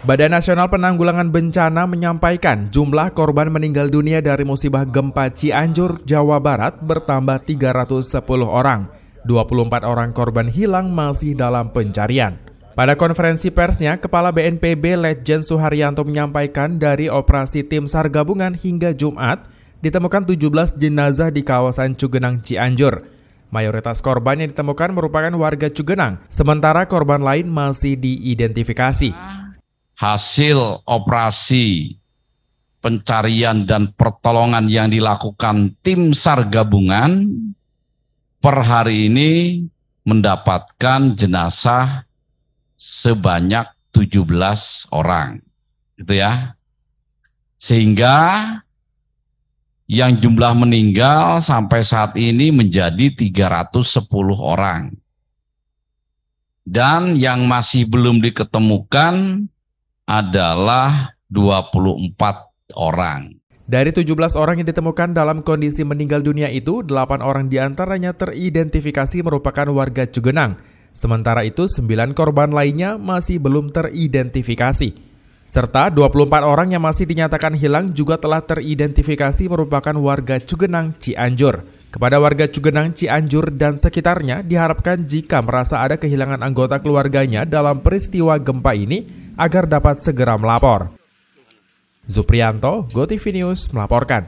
Badan Nasional Penanggulangan Bencana menyampaikan jumlah korban meninggal dunia dari musibah gempa Cianjur, Jawa Barat bertambah 310 orang. 24 orang korban hilang masih dalam pencarian. Pada konferensi persnya, Kepala BNPB Legend Suharyanto menyampaikan dari operasi tim SAR gabungan hingga Jumat, ditemukan 17 jenazah di kawasan Cugenang Cianjur. Mayoritas korban yang ditemukan merupakan warga Cugenang, sementara korban lain masih diidentifikasi hasil operasi pencarian dan pertolongan yang dilakukan tim SAR gabungan per hari ini mendapatkan jenazah sebanyak 17 orang. Gitu ya. Sehingga yang jumlah meninggal sampai saat ini menjadi 310 orang. Dan yang masih belum diketemukan adalah 24 orang. Dari 17 orang yang ditemukan dalam kondisi meninggal dunia itu, 8 orang diantaranya teridentifikasi merupakan warga Cugenang. Sementara itu, 9 korban lainnya masih belum teridentifikasi. Serta 24 orang yang masih dinyatakan hilang juga telah teridentifikasi merupakan warga Cugenang Cianjur. Kepada warga Cugenang, Cianjur, dan sekitarnya diharapkan jika merasa ada kehilangan anggota keluarganya dalam peristiwa gempa ini agar dapat segera melapor. Zuprianto, GoTV News melaporkan.